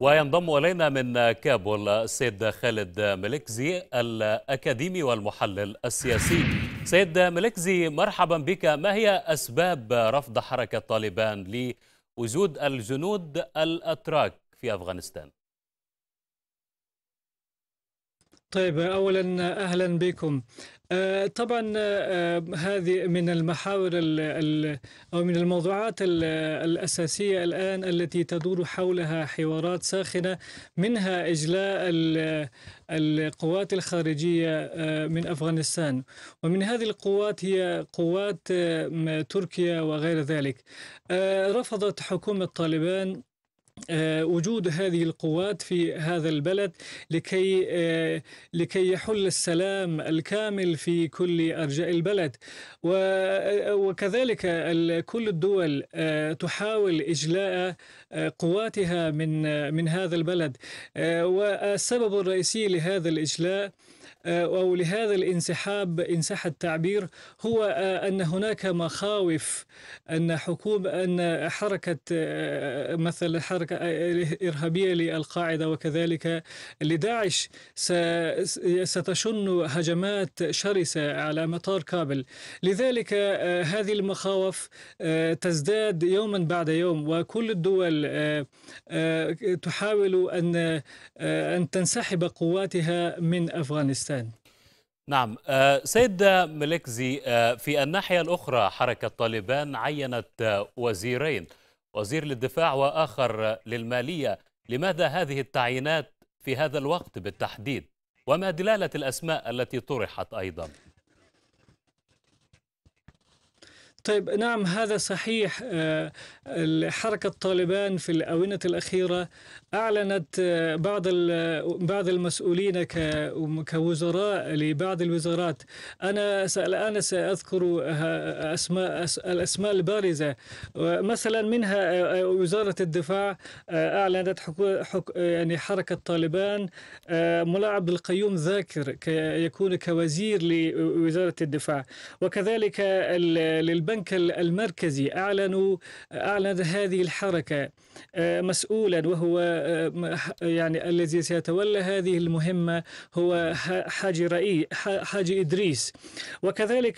وينضم الينا من كابول السيد خالد ملكزي الاكاديمي والمحلل السياسي. سيد ملكزي مرحبا بك، ما هي اسباب رفض حركه طالبان لوجود الجنود الاتراك في افغانستان؟ طيب اولا اهلا بكم آه، طبعا آه، آه، هذه من المحاور او من الموضوعات الاساسيه الان التي تدور حولها حوارات ساخنه منها اجلاء القوات الخارجيه من افغانستان ومن هذه القوات هي قوات تركيا وغير ذلك رفضت حكومه طالبان آه، وجود هذه القوات في هذا البلد لكي آه، لكي يحل السلام الكامل في كل ارجاء البلد آه، وكذلك كل الدول تحاول اجلاء قواتها من من هذا البلد والسبب الرئيسي لهذا الاجلاء آه، أو لهذا الانسحاب إن صح التعبير هو آه، أن هناك مخاوف أن حكومة أن حركة آه، مثل حركة إرهابية للقاعدة وكذلك لداعش ستشن هجمات شرسة على مطار كابل لذلك هذه المخاوف تزداد يوما بعد يوم وكل الدول تحاول أن أن تنسحب قواتها من أفغانستان كردستان نعم آه، سيد ملكزي آه، في الناحية الأخرى حركة طالبان عينت آه، وزيرين وزير للدفاع وآخر للمالية لماذا هذه التعيينات في هذا الوقت بالتحديد وما دلالة الأسماء التي طرحت أيضا طيب نعم هذا صحيح آه، حركة طالبان في الآونة الأخيرة أعلنت آه، بعض بعض المسؤولين كوزراء لبعض الوزارات أنا الآن سأذكر أه-، أسماء الأسماء البارزة مثلا منها وزارة الدفاع أعلنت يعني حركة طالبان ملا عبد القيوم ذاكر يكون كوزير لوزارة الدفاع وكذلك للبنك البنك المركزي أعلنوا أعلن هذه الحركة آه، مسؤولا وهو آه، يعني الذي سيتولى هذه المهمة هو حاجي رئي حاجي إدريس وكذلك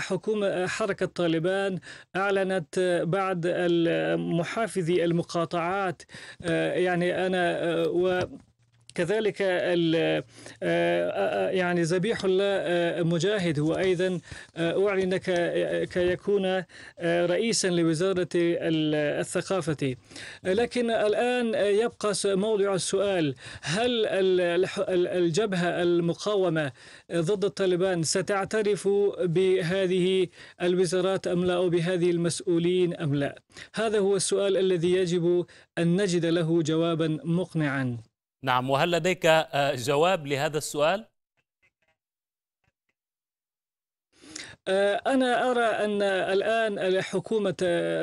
حكومة حركة طالبان أعلنت بعد محافظي المقاطعات آه، يعني أنا و كذلك آه، آه، يعني ذبيح الله مجاهد هو أيضا آه، أعلن كيكون رئيسا لوزارة الثقافة لكن الآن يبقى موضع السؤال هل الجبهة المقاومة ضد الطالبان ستعترف بهذه الوزارات أم لا أو بهذه المسؤولين أم لا هذا هو السؤال الذي يجب أن نجد له جوابا مقنعا نعم وهل لديك آه، جواب لهذا السؤال؟ آه، أنا أرى أن الآن الحكومة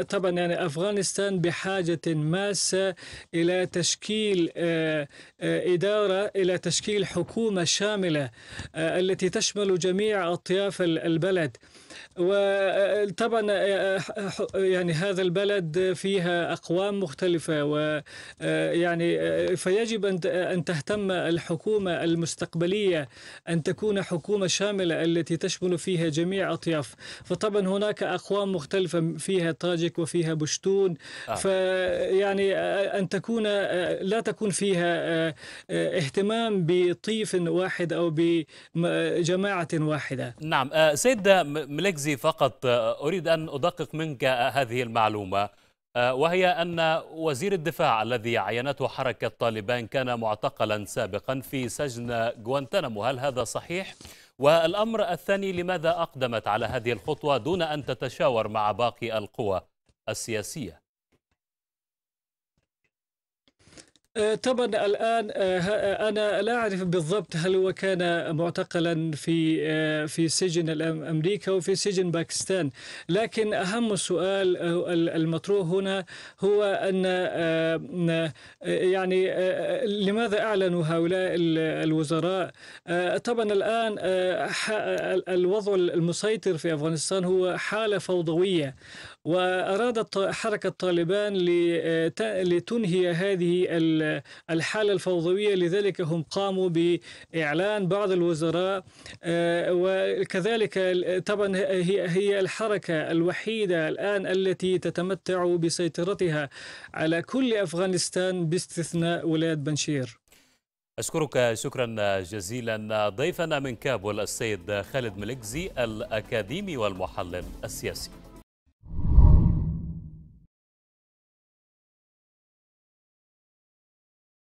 طبعا يعني أفغانستان بحاجة ماسة إلى تشكيل آه، آه، إدارة إلى تشكيل حكومة شاملة التي تشمل جميع أطياف البلد وطبعا يعني هذا البلد فيها أقوام مختلفة ويعني فيجب أن تهتم الحكومة المستقبلية أن تكون حكومة شاملة التي تشمل فيها جميع الأطياف فطبعا هناك أقوام مختلفة فيها طاجك وفيها بشتون آه. فيعني آه، أن تكون آه، لا تكون فيها آه، اهتمام بطيف واحد أو بجماعة واحدة نعم سيد ملكزي فقط أريد أن أدقق منك هذه المعلومة وهي أن وزير الدفاع الذي عينته حركة طالبان كان معتقلا سابقا في سجن غوانتنامو هل هذا صحيح؟ والأمر الثاني لماذا أقدمت على هذه الخطوة دون أن تتشاور مع باقي القوى السياسية آه، طبعا الآن آه، آه، أنا لا أعرف بالضبط هل هو كان معتقلا في في سجن أمريكا وفي سجن باكستان لكن أهم سؤال المطروح هنا هو أن يعني لماذا أعلنوا هؤلاء الوزراء طبعا الآن الوضع المسيطر في أفغانستان هو حالة فوضوية وأرادت حركة طالبان لتنهي هذه ال الحالة الفوضوية لذلك هم قاموا بإعلان بعض الوزراء آه، وكذلك طبعا هي الحركة الوحيدة الآن التي تتمتع بسيطرتها على كل أفغانستان باستثناء ولاية بنشير أشكرك شكرا جزيلا ضيفنا من كابول السيد خالد ملكزي الأكاديمي والمحلل السياسي